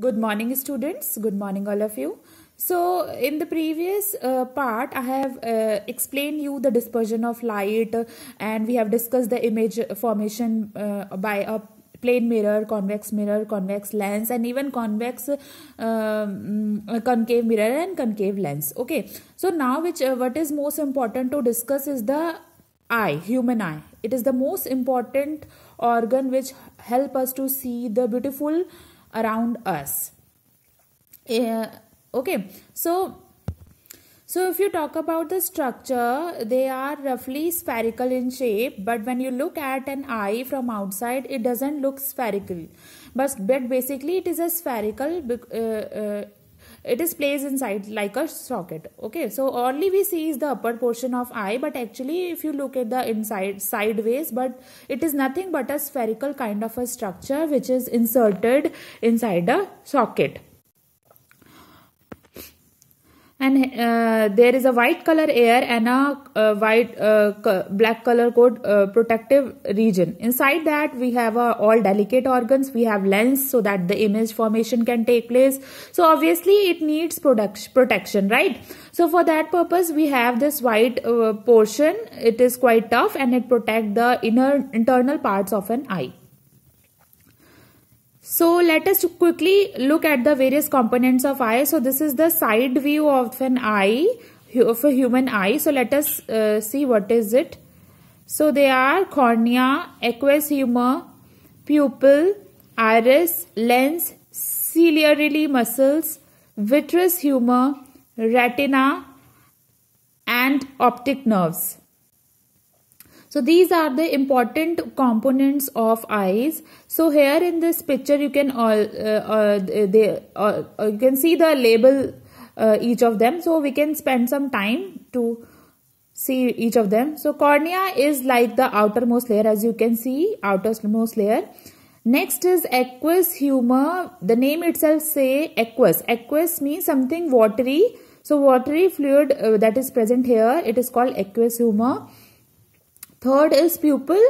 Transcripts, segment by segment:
Good morning students. Good morning all of you. So in the previous uh, part I have uh, explained you the dispersion of light and we have discussed the image formation uh, by a plane mirror, convex mirror, convex lens and even convex uh, mm, concave mirror and concave lens. Okay. So now which uh, what is most important to discuss is the eye, human eye. It is the most important organ which help us to see the beautiful around us uh, okay so so if you talk about the structure, they are roughly spherical in shape, but when you look at an eye from outside, it doesn't look spherical. But, but basically it is a spherical uh, uh, it is placed inside like a socket okay so only we see is the upper portion of eye but actually if you look at the inside sideways but it is nothing but a spherical kind of a structure which is inserted inside a socket and uh, there is a white color air and a uh, white uh, co black color coat uh, protective region inside that we have uh, all delicate organs we have lens so that the image formation can take place so obviously it needs product protection right so for that purpose we have this white uh, portion it is quite tough and it protect the inner internal parts of an eye so let us quickly look at the various components of eye. So this is the side view of an eye, of a human eye. So let us uh, see what is it. So they are cornea, aqueous humor, pupil, iris, lens, ciliary muscles, vitreous humor, retina and optic nerves. So these are the important components of eyes. So here in this picture you can all uh, uh, they uh, uh you can see the label uh, each of them. So we can spend some time to see each of them. So cornea is like the outermost layer as you can see outermost layer. Next is aqueous humor. The name itself say aqueous. Aqueous means something watery. So watery fluid uh, that is present here, it is called aqueous humor. Third is pupil.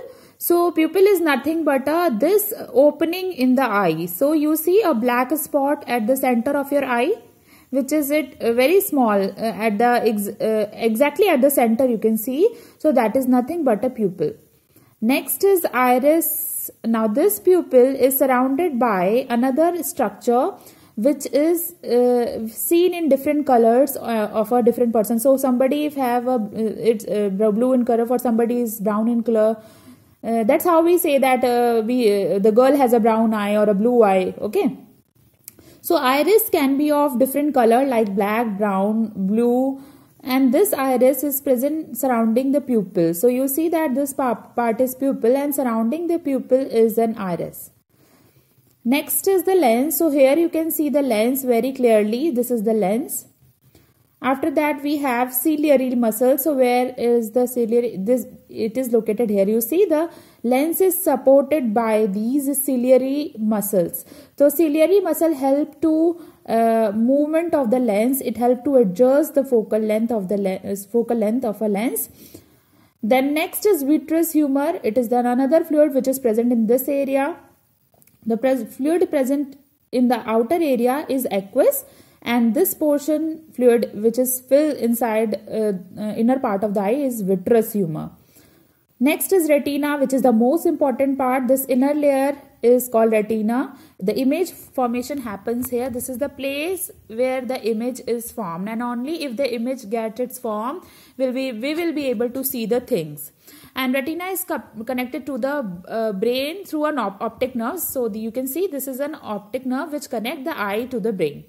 So pupil is nothing but a, this opening in the eye. So you see a black spot at the center of your eye which is it uh, very small uh, at the ex uh, exactly at the center you can see. So that is nothing but a pupil. Next is iris. Now this pupil is surrounded by another structure which is uh, seen in different colors uh, of a different person so somebody if have a uh, it's uh, blue in color for somebody is brown in color uh, that's how we say that uh, we the girl has a brown eye or a blue eye okay so iris can be of different color like black brown blue and this iris is present surrounding the pupil so you see that this part is pupil and surrounding the pupil is an iris Next is the lens. So here you can see the lens very clearly. This is the lens. After that we have ciliary muscle. So where is the ciliary? This It is located here. You see the lens is supported by these ciliary muscles. So ciliary muscle help to uh, movement of the lens. It help to adjust the focal length of the lens, uh, focal length of a lens. Then next is vitreous humor. It is then another fluid which is present in this area. The pres fluid present in the outer area is aqueous and this portion fluid which is filled inside uh, uh, inner part of the eye is vitreous humor. Next is retina which is the most important part. This inner layer is called retina. The image formation happens here. This is the place where the image is formed and only if the image gets its form will we, we will be able to see the things. And retina is connected to the uh, brain through an op optic nerve. So the, you can see this is an optic nerve which connect the eye to the brain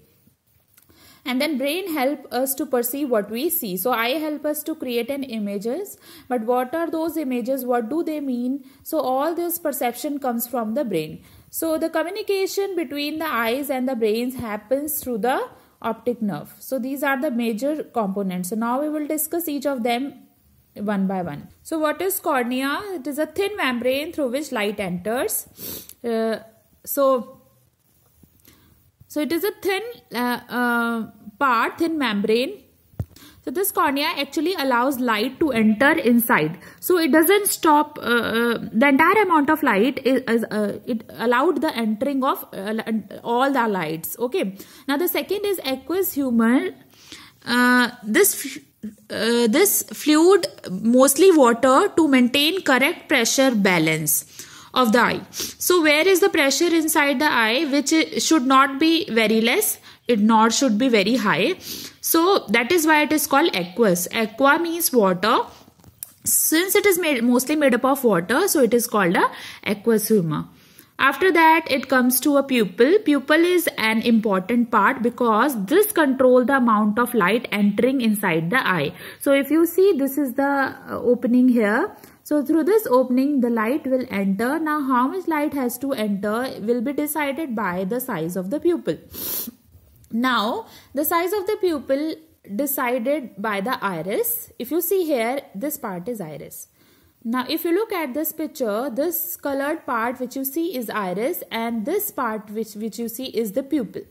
and then brain help us to perceive what we see so eye help us to create an images but what are those images what do they mean so all this perception comes from the brain so the communication between the eyes and the brains happens through the optic nerve so these are the major components so now we will discuss each of them one by one. So what is cornea? It is a thin membrane through which light enters. Uh, so so it is a thin uh, uh, part, thin membrane. So this cornea actually allows light to enter inside. So it doesn't stop uh, uh the entire amount of light. Is, uh, it allowed the entering of uh, all the lights. Okay. Now the second is aqueous humor. this this fluid mostly water to maintain correct pressure balance of the eye. So where is the pressure inside the eye which should not be very less it not should be very high. So that is why it is called aqueous. Aqua means water. Since it is made, mostly made up of water so it is called a aqueous humor. After that, it comes to a pupil. Pupil is an important part because this control the amount of light entering inside the eye. So if you see, this is the uh, opening here so through this opening the light will enter. Now how much light has to enter will be decided by the size of the pupil. Now the size of the pupil decided by the iris. If you see here this part is iris. Now if you look at this picture, this colored part which you see is iris and this part which, which you see is the pupil.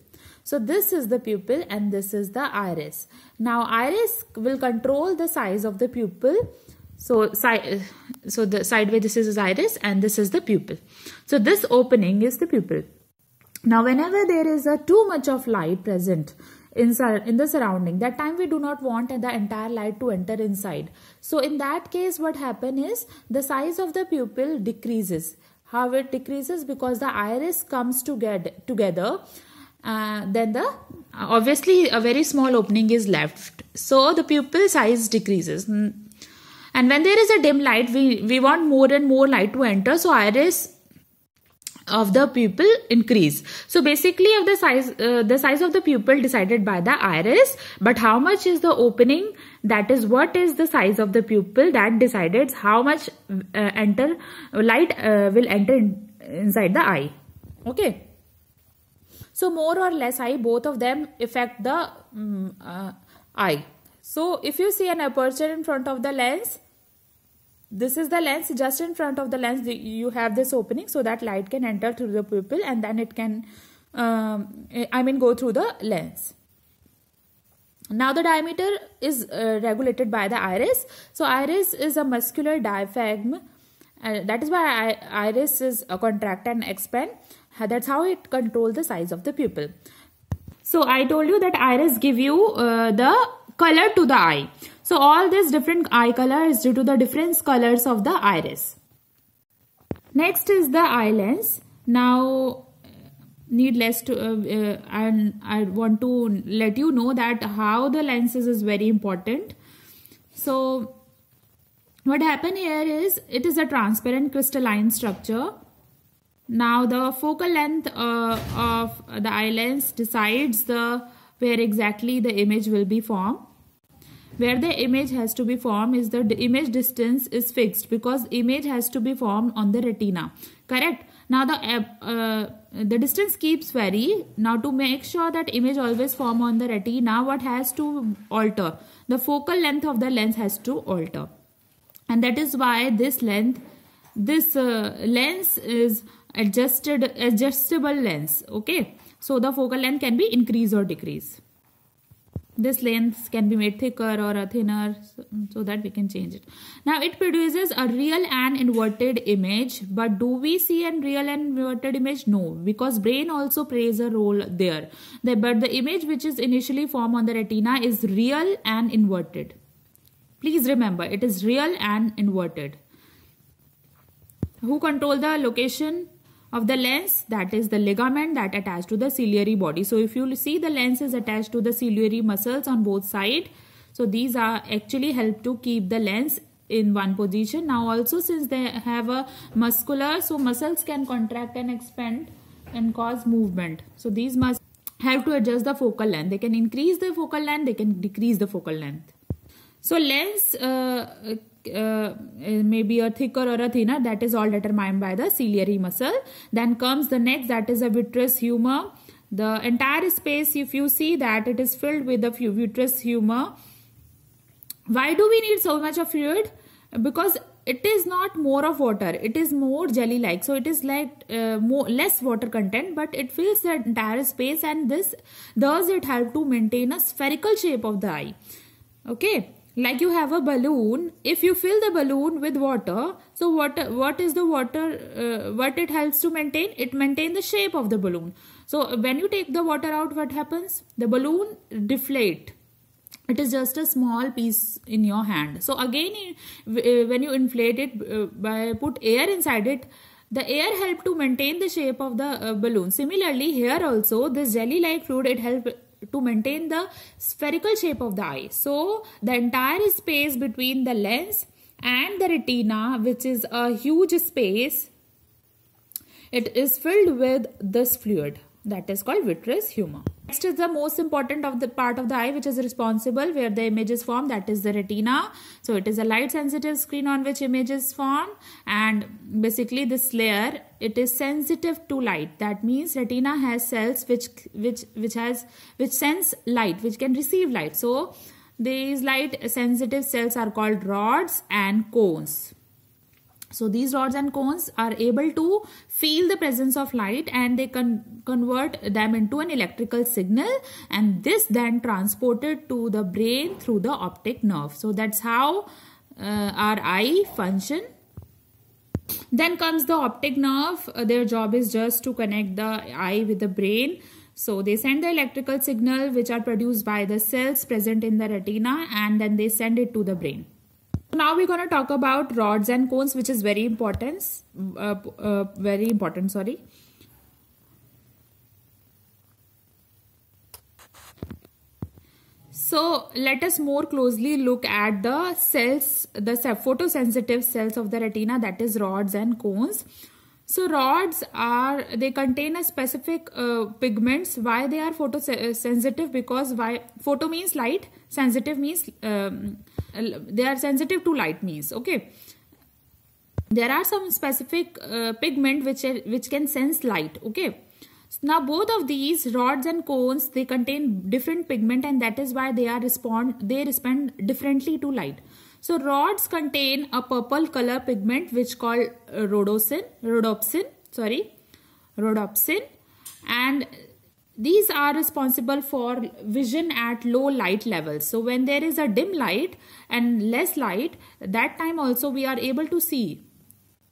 So this is the pupil and this is the iris. Now iris will control the size of the pupil so, so the sideways this is iris and this is the pupil. So this opening is the pupil. Now whenever there is a too much of light present inside in the surrounding that time we do not want the entire light to enter inside. So in that case what happen is the size of the pupil decreases. How it decreases because the iris comes to get together uh, then the obviously a very small opening is left so the pupil size decreases hmm and when there is a dim light we we want more and more light to enter so iris of the pupil increase so basically of the size uh, the size of the pupil decided by the iris but how much is the opening that is what is the size of the pupil that decides how much uh, enter light uh, will enter in, inside the eye okay so more or less eye both of them affect the um, eye so if you see an aperture in front of the lens, this is the lens, just in front of the lens you have this opening so that light can enter through the pupil and then it can, um, I mean go through the lens. Now the diameter is uh, regulated by the iris. So iris is a muscular diaphragm. Uh, that is why iris is a contract and expand. Uh, that's how it controls the size of the pupil. So I told you that iris give you uh, the color to the eye. So all these different eye color is due to the different colors of the iris. Next is the eye lens. Now needless to uh, uh, and I want to let you know that how the lenses is very important. So what happened here is it is a transparent crystalline structure. Now the focal length uh, of the eye lens decides the where exactly the image will be formed where the image has to be formed is the image distance is fixed because image has to be formed on the retina correct now the uh, the distance keeps vary now to make sure that image always form on the retina what has to alter the focal length of the lens has to alter and that is why this length this uh, lens is adjusted adjustable lens okay so the focal length can be increase or decrease this length can be made thicker or thinner so, so that we can change it now it produces a real and inverted image but do we see a real and inverted image no because brain also plays a role there the, but the image which is initially formed on the retina is real and inverted please remember it is real and inverted who control the location of the lens that is the ligament that attached to the ciliary body. So if you see the lens is attached to the ciliary muscles on both side. So these are actually help to keep the lens in one position. Now also since they have a muscular so muscles can contract and expand and cause movement. So these must have to adjust the focal length. They can increase the focal length, they can decrease the focal length. So lens uh, uh, uh, maybe a thicker or a thinner that is all determined by the ciliary muscle then comes the next that is a vitreous humor the entire space if you see that it is filled with the vitreous humor why do we need so much of fluid because it is not more of water it is more jelly like so it is like uh, more less water content but it fills the entire space and this does it help to maintain a spherical shape of the eye okay like you have a balloon if you fill the balloon with water so what? what is the water uh, what it helps to maintain it maintain the shape of the balloon so when you take the water out what happens the balloon deflate it is just a small piece in your hand so again uh, when you inflate it uh, by put air inside it the air help to maintain the shape of the uh, balloon similarly here also this jelly like fluid it help to maintain the spherical shape of the eye. So the entire space between the lens and the retina which is a huge space it is filled with this fluid that is called vitreous humor. Next is the most important of the part of the eye which is responsible where the image is formed that is the retina. So it is a light sensitive screen on which image is formed and basically this layer it is sensitive to light that means retina has cells which which which has which sense light which can receive light. So these light sensitive cells are called rods and cones. So these rods and cones are able to feel the presence of light and they can convert them into an electrical signal and this then transported to the brain through the optic nerve. So that's how uh, our eye function. Then comes the optic nerve. Uh, their job is just to connect the eye with the brain. So they send the electrical signal which are produced by the cells present in the retina and then they send it to the brain now we're going to talk about rods and cones which is very important uh, uh, very important sorry so let us more closely look at the cells the photosensitive cells of the retina that is rods and cones so rods are they contain a specific uh, pigments why they are photosensitive because why photo means light sensitive means um, they are sensitive to light means okay there are some specific uh, pigment which are, which can sense light okay now both of these rods and cones they contain different pigment and that is why they are respond they respond differently to light so rods contain a purple color pigment which called uh, rhodopsin rhodopsin sorry rhodopsin and these are responsible for vision at low light levels. So when there is a dim light and less light, that time also we are able to see.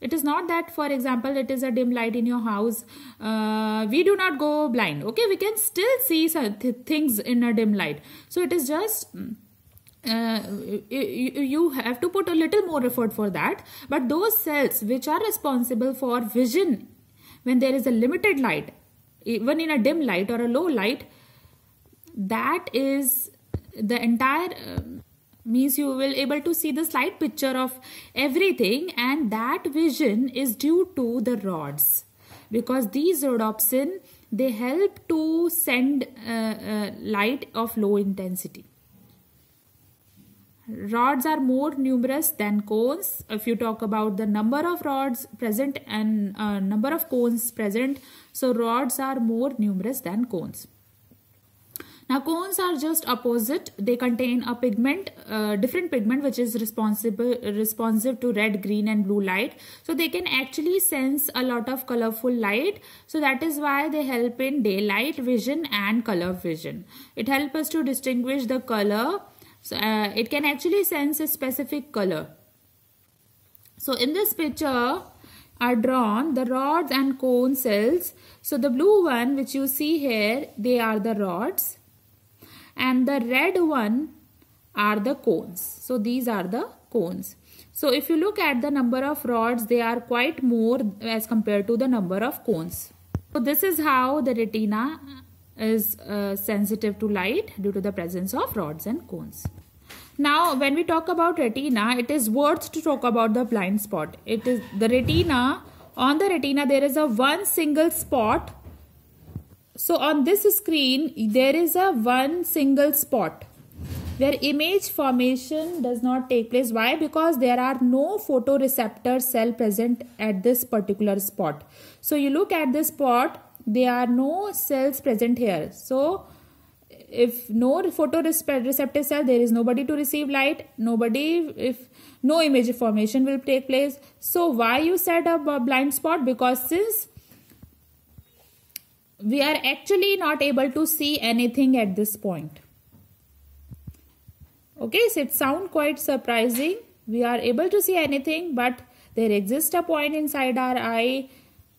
It is not that, for example, it is a dim light in your house. Uh, we do not go blind. Okay, we can still see things in a dim light. So it is just mm, uh, you have to put a little more effort for that. But those cells which are responsible for vision when there is a limited light even in a dim light or a low light that is the entire uh, means you will able to see the slide picture of everything and that vision is due to the rods because these rhodopsin they help to send uh, uh, light of low intensity rods are more numerous than cones if you talk about the number of rods present and uh, number of cones present so rods are more numerous than cones now cones are just opposite they contain a pigment uh, different pigment which is responsible responsive to red green and blue light so they can actually sense a lot of colorful light so that is why they help in daylight vision and color vision it helps us to distinguish the color so uh, it can actually sense a specific color. So in this picture are drawn the rods and cone cells. So the blue one which you see here, they are the rods and the red one are the cones. So these are the cones. So if you look at the number of rods, they are quite more as compared to the number of cones. So this is how the retina is uh, sensitive to light due to the presence of rods and cones. Now, when we talk about retina, it is worth to talk about the blind spot. It is the retina, on the retina there is a one single spot. So on this screen, there is a one single spot where image formation does not take place. Why? Because there are no photoreceptor cell present at this particular spot. So you look at this spot, there are no cells present here. So if no photoreceptor cell, there is nobody to receive light, nobody, if no image formation will take place. So why you set up a blind spot? Because since we are actually not able to see anything at this point. Okay, so it sounds quite surprising. We are able to see anything, but there exists a point inside our eye.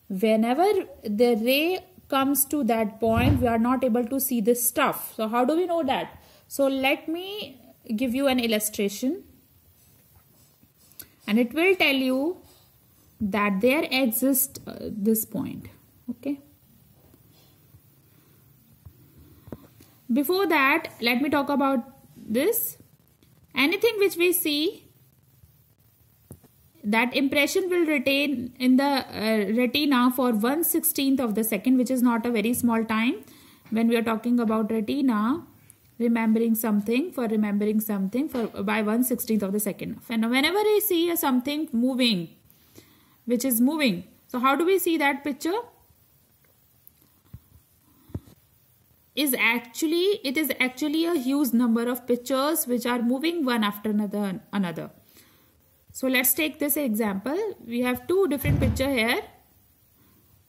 Whenever the ray comes to that point, we are not able to see this stuff. So how do we know that? So let me give you an illustration. And it will tell you that there exists uh, this point. Okay. Before that, let me talk about this anything which we see that impression will retain in the uh, retina for 1 16th of the second which is not a very small time when we are talking about retina remembering something for remembering something for by 1 16th of the second and whenever we see a something moving which is moving so how do we see that picture is actually it is actually a huge number of pictures which are moving one after another another so let's take this example we have two different picture here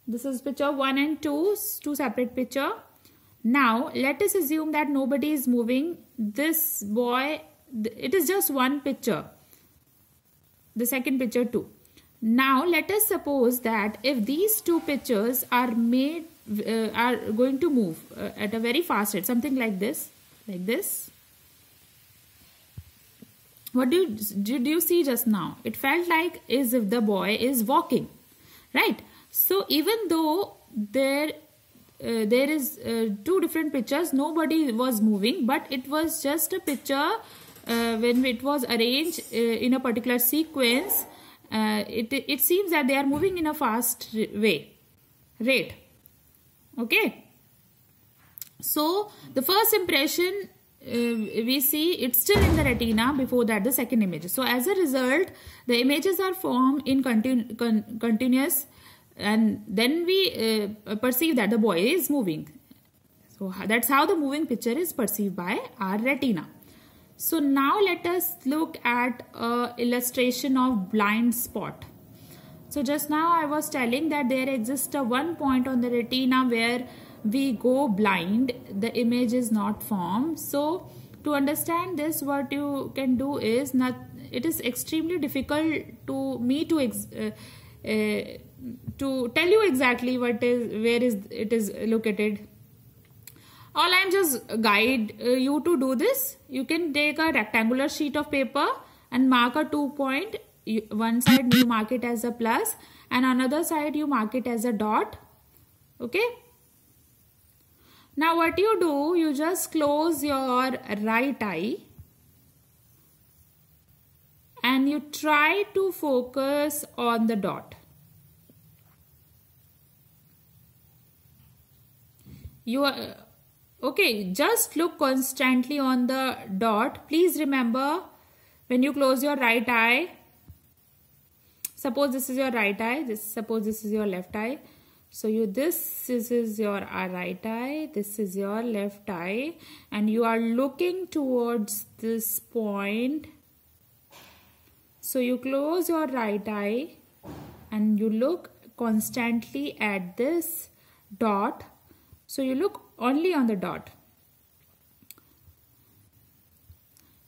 this is picture 1 and 2 two separate picture now let us assume that nobody is moving this boy it is just one picture the second picture too now let us suppose that if these two pictures are made uh, are going to move uh, at a very fast rate something like this like this what do you, did you see just now it felt like as if the boy is walking right so even though there uh, there is uh, two different pictures nobody was moving but it was just a picture uh, when it was arranged uh, in a particular sequence it, it seems that they are moving in a fast way rate Okay. So, the first impression uh, we see it's still in the retina before that the second image so as a result the images are formed in continu con continuous and then we uh, perceive that the boy is moving so that's how the moving picture is perceived by our retina so now let us look at illustration of blind spot so just now I was telling that there exists a one point on the retina where we go blind, the image is not formed. So to understand this what you can do is not, it is extremely difficult to me to ex, uh, uh, to tell you exactly what is where is it is located all i am just guide uh, you to do this you can take a rectangular sheet of paper and mark a two point one side you mark it as a plus and another side you mark it as a dot okay now what you do you just close your right eye and you try to focus on the dot you are okay just look constantly on the dot please remember when you close your right eye suppose this is your right eye this suppose this is your left eye so you this, this is your uh, right eye this is your left eye and you are looking towards this point so you close your right eye and you look constantly at this dot so you look only on the dot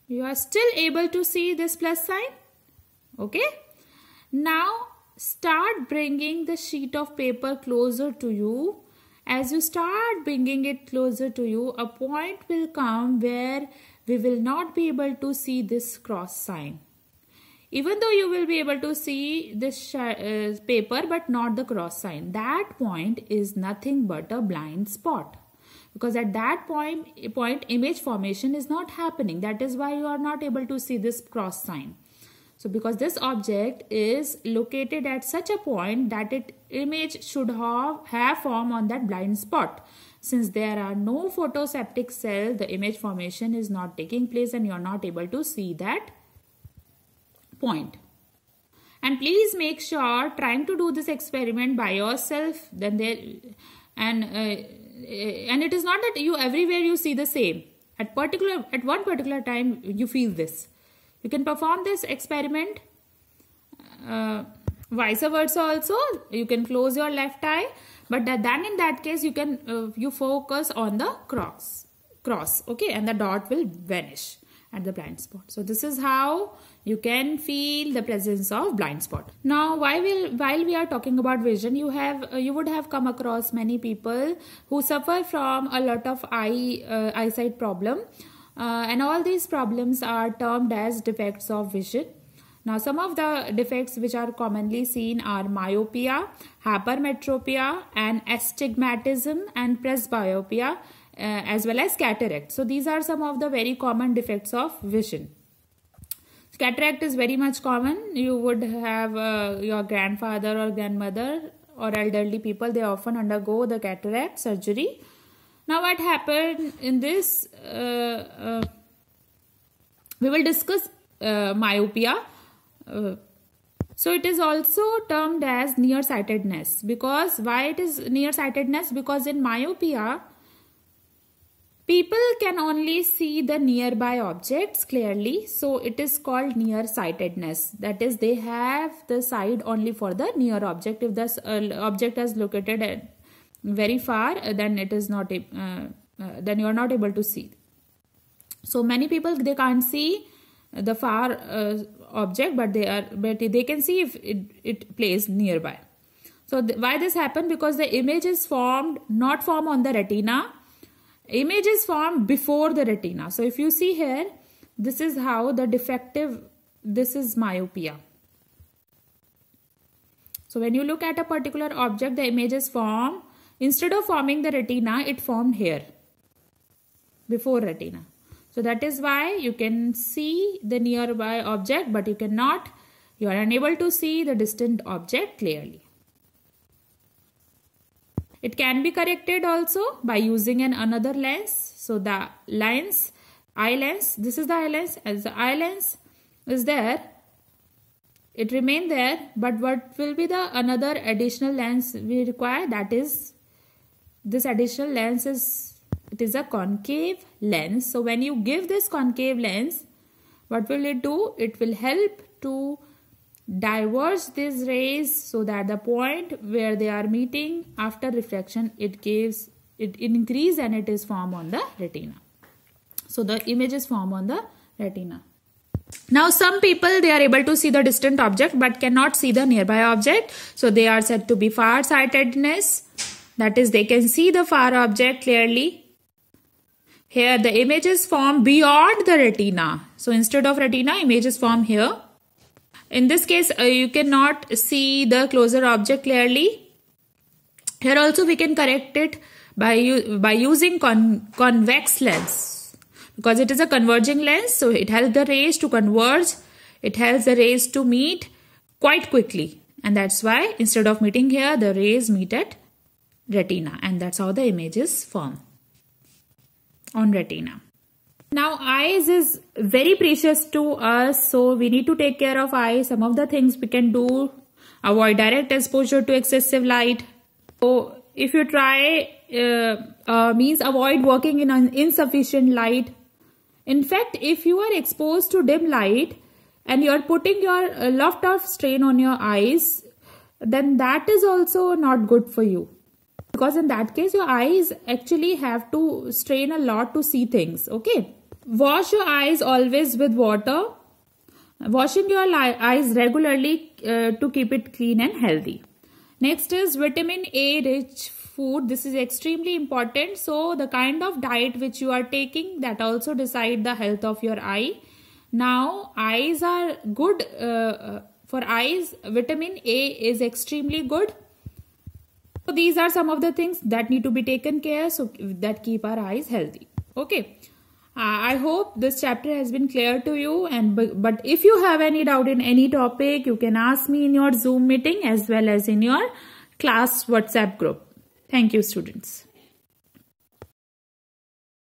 you are still able to see this plus sign okay now start bringing the sheet of paper closer to you. As you start bringing it closer to you, a point will come where we will not be able to see this cross sign. Even though you will be able to see this uh, paper but not the cross sign. That point is nothing but a blind spot. Because at that point, point image formation is not happening. That is why you are not able to see this cross sign. So because this object is located at such a point that its image should have, have form on that blind spot. Since there are no photoseptic cell, the image formation is not taking place and you are not able to see that point. And please make sure trying to do this experiment by yourself then there and uh, uh and it is not that you everywhere you see the same at particular at one particular time you feel this you can perform this experiment uh, vice versa also. You can close your left eye. But then in that case, you can uh, you focus on the cross, cross, okay, and the dot will vanish at the blind spot. So this is how you can feel the presence of blind spot. Now, while we, while we are talking about vision, you have uh, you would have come across many people who suffer from a lot of eye uh, eyesight problem. Uh, and all these problems are termed as defects of vision. Now, some of the defects which are commonly seen are myopia, hypermetropia, and astigmatism and presbyopia, uh, as well as cataract. So, these are some of the very common defects of vision. cataract is very much common. You would have uh, your grandfather or grandmother or elderly people, they often undergo the cataract surgery now what happened in this, uh, uh we will discuss uh, myopia. Uh, so it is also termed as nearsightedness because why it is nearsightedness? Because in myopia, People can only see the nearby objects clearly, so it is called nearsightedness. That is, they have the sight only for the near object. If the uh, object is located at very far uh, then it is not uh, uh, then you are not able to see so many people they can't see the far uh, object but they are but they can see if it, it plays nearby so th why this happened because the image is formed not form on the retina image is formed before the retina so if you see here this is how the defective this is myopia so when you look at a particular object the image is formed Instead of forming the retina, it formed here before retina. So that is why you can see the nearby object but you cannot, you are unable to see the distant object clearly. It can be corrected also by using an another lens. So the lens, eye lens, this is the eye lens as the eye lens is there. It remain there but what will be the another additional lens we require that is this additional lens is it is a concave lens so when you give this concave lens what will it do it will help to diverge these rays so that the point where they are meeting after reflection, it gives it increase and it is formed on the retina so the image is formed on the retina now some people they are able to see the distant object but cannot see the nearby object so they are said to be far sightedness that is, they can see the far object clearly. Here, the images form beyond the retina. So, instead of retina, images form here. In this case, uh, you cannot see the closer object clearly. Here also, we can correct it by, by using con convex lens. Because it is a converging lens, so it helps the rays to converge. It helps the rays to meet quite quickly. And that's why instead of meeting here, the rays meet at retina and that's how the images form on retina. Now eyes is very precious to us so we need to take care of eyes. Some of the things we can do avoid direct exposure to excessive light. So if you try uh, uh, means avoid working in insufficient light. In fact if you are exposed to dim light and you are putting your uh, lot of strain on your eyes then that is also not good for you because in that case your eyes actually have to strain a lot to see things okay wash your eyes always with water washing your eyes regularly uh, to keep it clean and healthy next is vitamin a rich food this is extremely important so the kind of diet which you are taking that also decide the health of your eye now eyes are good uh, uh for eyes vitamin a is extremely good so these are some of the things that need to be taken care so that keep our eyes healthy. Okay. Uh, I hope this chapter has been clear to you and but if you have any doubt in any topic you can ask me in your Zoom meeting as well as in your class WhatsApp group. Thank you students.